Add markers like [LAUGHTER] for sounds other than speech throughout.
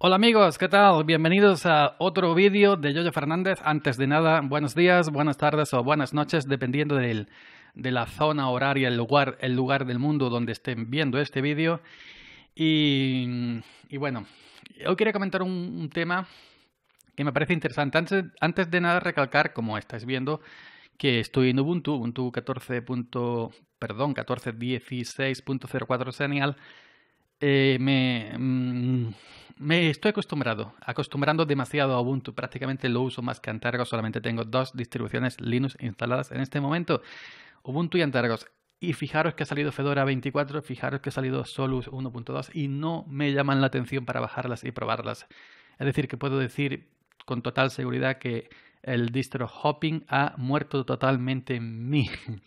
Hola amigos, ¿qué tal? Bienvenidos a otro vídeo de Yoyo Fernández. Antes de nada, buenos días, buenas tardes o buenas noches, dependiendo del, de la zona horaria, el lugar, el lugar del mundo donde estén viendo este vídeo. Y, bueno, hoy quería comentar un, tema que me parece interesante. Antes, de nada, recalcar, como estáis viendo, que estoy en Ubuntu, Ubuntu 14. perdón, 14.16.04 Senial eh, me, mm, me estoy acostumbrado, acostumbrando demasiado a Ubuntu. Prácticamente lo uso más que Antargos. Solamente tengo dos distribuciones Linux instaladas en este momento. Ubuntu y Antargos. Y fijaros que ha salido Fedora 24, fijaros que ha salido Solus 1.2 y no me llaman la atención para bajarlas y probarlas. Es decir, que puedo decir con total seguridad que el distro hopping ha muerto totalmente en mí. [LAUGHS]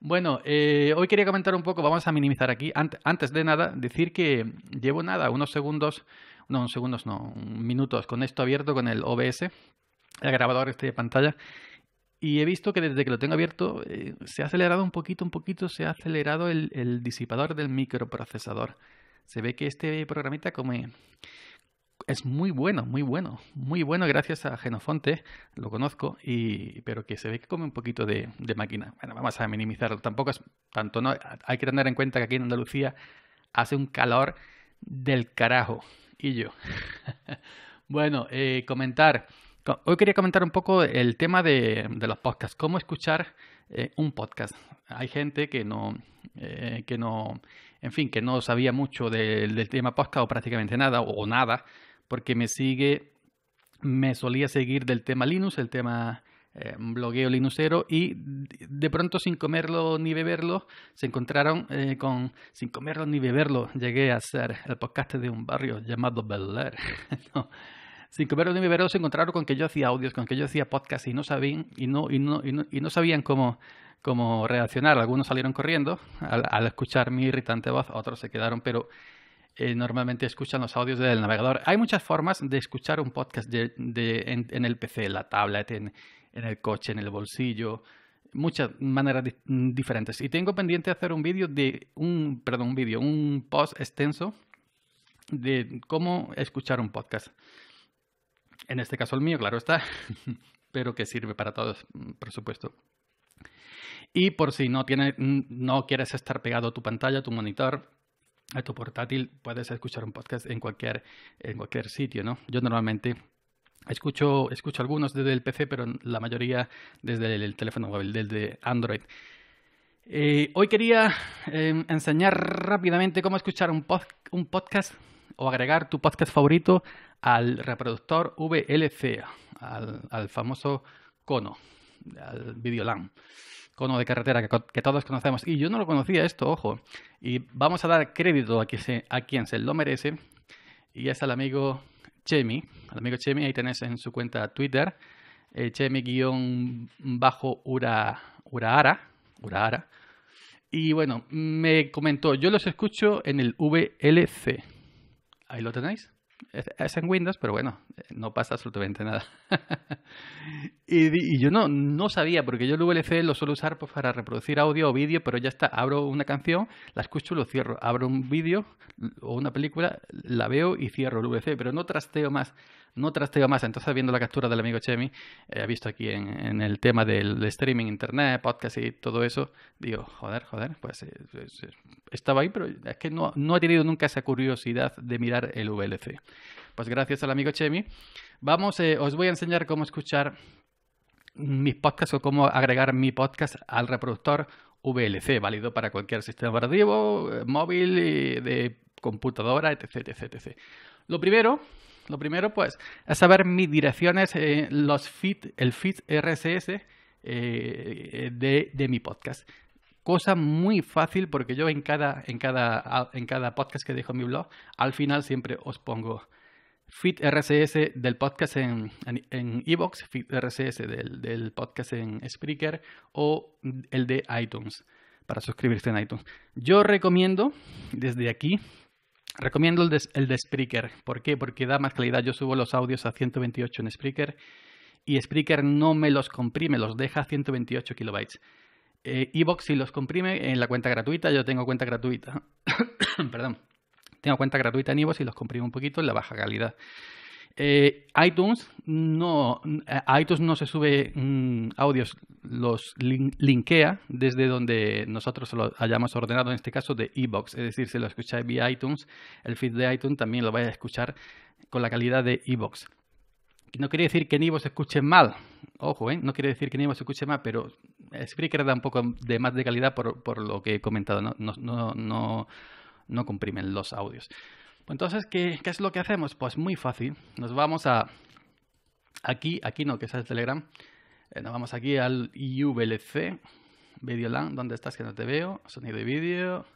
Bueno, eh, hoy quería comentar un poco, vamos a minimizar aquí. Antes de nada, decir que llevo nada, unos segundos, no, unos segundos, no, minutos con esto abierto, con el OBS, el grabador este de pantalla. Y he visto que desde que lo tengo abierto eh, se ha acelerado un poquito, un poquito, se ha acelerado el, el, disipador del microprocesador. Se ve que este programita come es muy bueno, muy bueno, muy bueno gracias a Genofonte, lo conozco, y, pero que se ve que come un poquito de, de máquina. Bueno, vamos a minimizarlo, tampoco es tanto, ¿no? Hay que tener en cuenta que aquí en Andalucía hace un calor del carajo, y yo. [LAUGHS] bueno, eh, comentar. Hoy quería comentar un poco el tema de, los podcasts, cómo escuchar eh, un podcast. Hay gente que no, eh, que no, en fin, que no sabía mucho del, tema podcast o prácticamente nada o nada porque me sigue, me solía seguir del tema Linux, el tema eh, blogueo linuxero y de pronto sin comerlo ni beberlo se encontraron eh, con sin comerlo ni beberlo llegué a hacer el podcast de un barrio llamado Bel Air [LAUGHS] sin comerlo ni beberlo se encontraron con que yo hacía audios con que yo hacía podcast, y no sabían y no y no, y no, y no sabían cómo cómo reaccionar algunos salieron corriendo al escuchar mi irritante voz otros se quedaron pero eh, normalmente escuchan los audios del navegador. Hay muchas formas de escuchar un podcast en, el PC, en la tablet, en, el coche, en el bolsillo. Muchas maneras diferentes. Y tengo pendiente hacer un vídeo de un, perdón, un vídeo, un post extenso de cómo escuchar un podcast. En este caso el mío, claro está, [LAUGHS] pero que sirve para todos, mm, por supuesto. Y por si no, tiene, mm, no quieres estar pegado a tu pantalla, tu monitor, a tu portátil puedes escuchar un podcast en cualquier, en cualquier sitio, ¿no? Yo normalmente escucho, escucho algunos desde el PC, pero la mayoría desde el, teléfono móvil, desde Android. Eh, hoy quería em, enseñar rápidamente cómo escuchar un, podcast o agregar tu podcast favorito al reproductor VLC, al, al famoso cono, al videolan cono de carretera que, todos conocemos. Y yo no lo conocía esto, ojo. Y vamos a dar crédito a, se, a quien se lo merece. Y es al amigo Chemi. Al amigo Chemi, ahí tenés en su cuenta Twitter. Eh, Chemi-Ura Uraara. Uraara. Y bueno, me comentó, yo los escucho en el VLC. Ahí lo tenéis es en Windows, pero bueno, eh, no pasa absolutamente nada. [LAUGHS] y, yo no, no sabía, porque yo el VLC lo suelo usar pues, para reproducir audio o vídeo, pero ya está, abro una canción, la escucho y lo cierro. Abro un vídeo o una película, la veo y cierro el VLC, pero no trasteo más no trasteo más. Entonces, viendo la captura del amigo Chemi, he eh, visto aquí en, el tema del streaming, internet, podcast y todo eso, digo, joder, joder, pues eh, estaba ahí, pero es que no, no he tenido nunca esa curiosidad de mirar el VLC. Pues gracias al amigo Chemi. Vamos, eh, os voy a enseñar cómo escuchar mis podcasts o cómo agregar mi podcast al reproductor VLC, válido para cualquier sistema operativo, móvil, de computadora, etc, etc, etc. Lo primero lo primero, pues, es saber mis direcciones, eh, los feed, el feed RSS eh, de, mi podcast. Cosa muy fácil porque yo en cada, podcast que dejo en mi blog, al final siempre os pongo feed RSS del podcast en Evox, feed RSS del, del, podcast en Spreaker o el de iTunes para suscribirse en iTunes. Yo recomiendo desde aquí Recomiendo el de, el Spreaker. ¿Por qué? Porque da más calidad. Yo subo los audios a 128 en Spreaker y Spreaker no me los comprime, los deja a 128 kilobytes. Eh, Evox sí los comprime en la cuenta gratuita, yo tengo cuenta gratuita. [COUGHS] Perdón. Tengo cuenta gratuita en Evox y los comprime un poquito en la baja calidad. Eh, iTunes no, eh, iTunes no se sube mm, audios, los linkea desde donde nosotros lo hayamos ordenado, en este caso de eBox es decir, si lo escucháis vía iTunes, el feed de iTunes también lo vais a escuchar con la calidad de eBox no quiere decir que ni vos escuche mal, ojo, ¿eh? no quiere decir que ni vos se escuche mal, pero Spreaker da un poco de más de calidad por, lo que he comentado, no, no comprimen los audios. Entonces, ¿qué, es lo que hacemos? Pues muy fácil. Nos vamos a aquí, aquí no, que es el Telegram. Eh, nos vamos aquí al Video LAN, ¿dónde estás que no te veo, sonido y vídeo,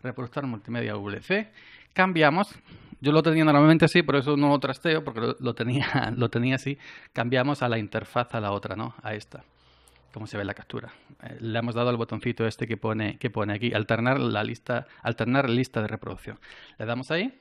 reproductor multimedia VLC. Cambiamos. Yo lo tenía normalmente así, por eso no lo trasteo, porque lo, tenía, [LAUGHS] lo tenía así. Cambiamos a la interfaz, a la otra, ¿no? A esta. Como se ve la captura. Eh, le hemos dado al botoncito este que pone, que pone aquí, alternar la lista, alternar lista de reproducción. Le damos ahí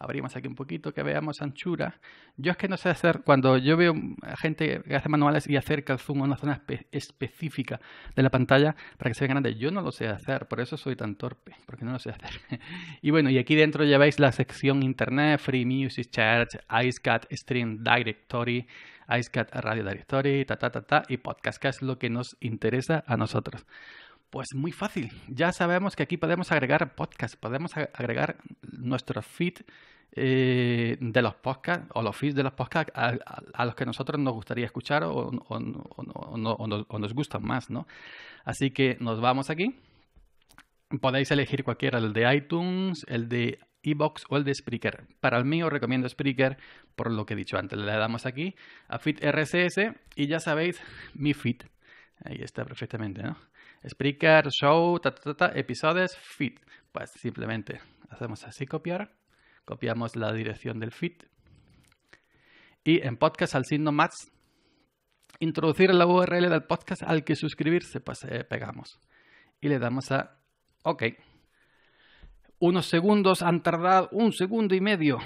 abrimos aquí un poquito, que veamos anchura. Yo es que no sé hacer, cuando yo veo gente que hace manuales y acerca el zoom a una zona específica de la pantalla para que se vea grande, yo no lo sé hacer, por eso soy tan torpe, porque no lo sé hacer. [LAUGHS] y bueno, y aquí dentro ya veis la sección Internet, Free Music, Charge, IceCat, Stream Directory, IceCat Radio Directory, ta, ta, ta, ta, y podcast, que es lo que nos interesa a nosotros. Pues muy fácil. Ya sabemos que aquí podemos agregar podcasts, podemos agregar nuestro feed eh, de los podcasts o los feeds de los podcasts a, los que nosotros nos gustaría escuchar o, nos gustan más, ¿no? Así que nos vamos aquí. Podéis elegir cualquiera, el de iTunes, el de iBox o el de Spreaker. Para el mío recomiendo Spreaker por lo que he dicho antes. Le damos aquí a feed RSS y ya sabéis mi feed. Ahí está perfectamente, ¿no? Spreaker, Show, ta, episodios, feed. Pues simplemente hacemos así copiar, copiamos la dirección del feed y en podcast al signo más introducir la URL del podcast al que suscribirse, pues eh, pegamos y le damos a OK. Unos segundos han tardado, un segundo y medio,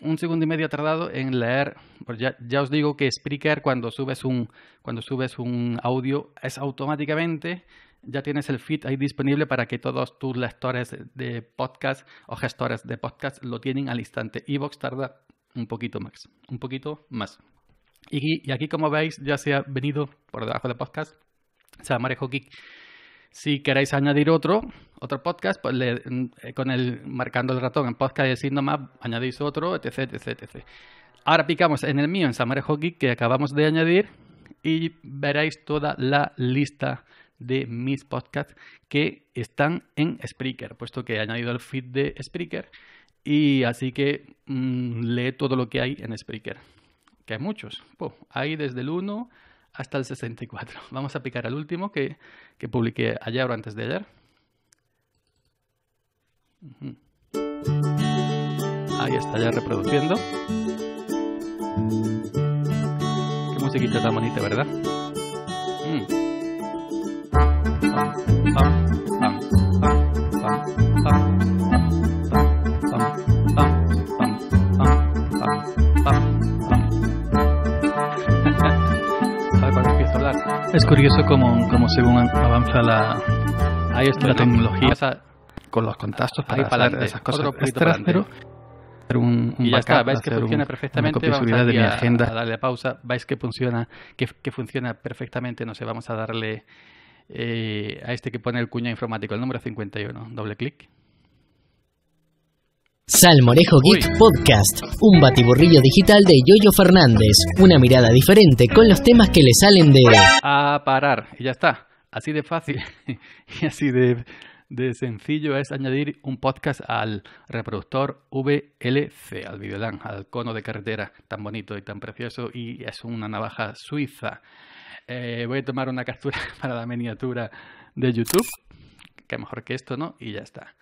un segundo y medio ha tardado en leer. Pues ya, ya os digo que Spreaker cuando subes un cuando subes un audio es automáticamente ya tienes el feed ahí disponible para que todos tus lectores de podcast o gestores de podcast lo tienen al instante. Evox tarda un poquito más, un poquito más. Y, aquí, como veis, ya se ha venido por debajo de podcast, se Geek. Si queréis añadir otro, otro podcast, pues eh, con el marcando el ratón en podcast y diciendo más, añadís otro, etc, etc, etc. Ahora picamos en el mío, en Samarejo Geek, que acabamos de añadir, y veréis toda la lista de mis podcasts que están en Spreaker, puesto que he añadido el feed de Spreaker y así que mm, lee todo lo que hay en Spreaker, que hay muchos. hay desde el 1 hasta el 64. [LAUGHS] Vamos a picar al último que, publiqué ayer o antes de ayer. Ahí está ya reproduciendo. Qué musiquita tan bonita, ¿verdad? Mm. Es curioso como según avanza la, tecnología, con los contactos para, hacer esas cosas pero un, un ya está, veis que funciona perfectamente, vamos a, de a darle pausa, veis que funciona, que funciona perfectamente, no sé, vamos a darle eh, a este que pone el cuña informático, el número 51. Doble clic. Salmorejo Geek Podcast, un batiburrillo digital de Yoyo Fernández, una mirada diferente con los temas que le salen de... A parar, y ya está, así de fácil [LAUGHS] y así de, sencillo es añadir un podcast al reproductor VLC, al Videolan, al cono de carretera tan bonito y tan precioso y es una navaja suiza eh, voy a tomar una captura [LAUGHS] para la miniatura de YouTube, que mejor que esto, ¿no? Y ya está.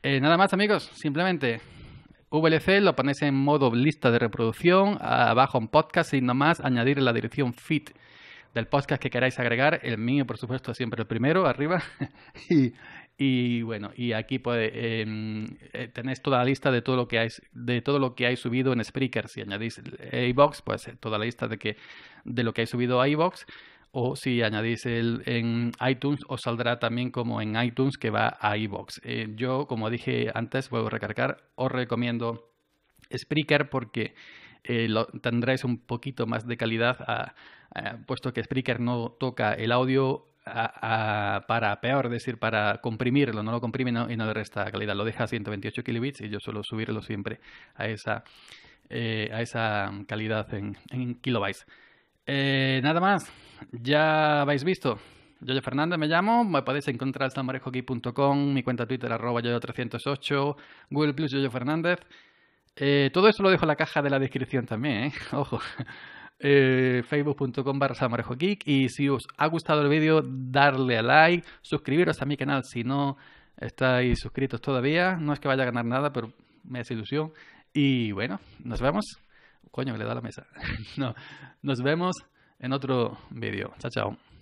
Eh, nada más, amigos, simplemente VLC lo ponéis en modo lista de reproducción, abajo en podcast y nomás añadir la dirección fit del podcast que queráis agregar, el mío por supuesto siempre el primero, arriba, [LAUGHS] y, y bueno, y aquí em, eh, tenéis toda la lista de todo lo que hay, de todo lo que hay subido en Spreaker. Si añadís iBox, pues eh, toda la lista de que de lo que hay subido a iBox. O si añadís el, en iTunes, os saldrá también como en iTunes que va a iBox. Eh, yo, como dije antes, vuelvo a recargar, os recomiendo Spreaker porque lo, tendréis un poquito más de calidad, puesto que Spreaker no toca el audio para peor, es decir, para comprimirlo, no lo comprime y no le resta calidad, lo deja a 128 kilobits y yo suelo subirlo siempre a esa, eh, a esa calidad en, en kilobytes. Eh, nada más, ya habéis visto. yo yo Fernández me llamo, me podéis encontrar salmarejoqui.com, mi cuenta Twitter arroba yo 308 Google Plus Yoyo Fernández. Eh, todo eso lo dejo en la caja de la descripción también, [LAUGHS] Ojo. Eh, facebook.com barra geek Y si os ha gustado el vídeo, darle a like, suscribiros a mi canal si no estáis suscritos todavía. No es que vaya a ganar nada, pero me hace ilusión. Y bueno, nos vemos. Coño, que le da la mesa. [LAUGHS] no, nos vemos en otro vídeo. Chao, chao.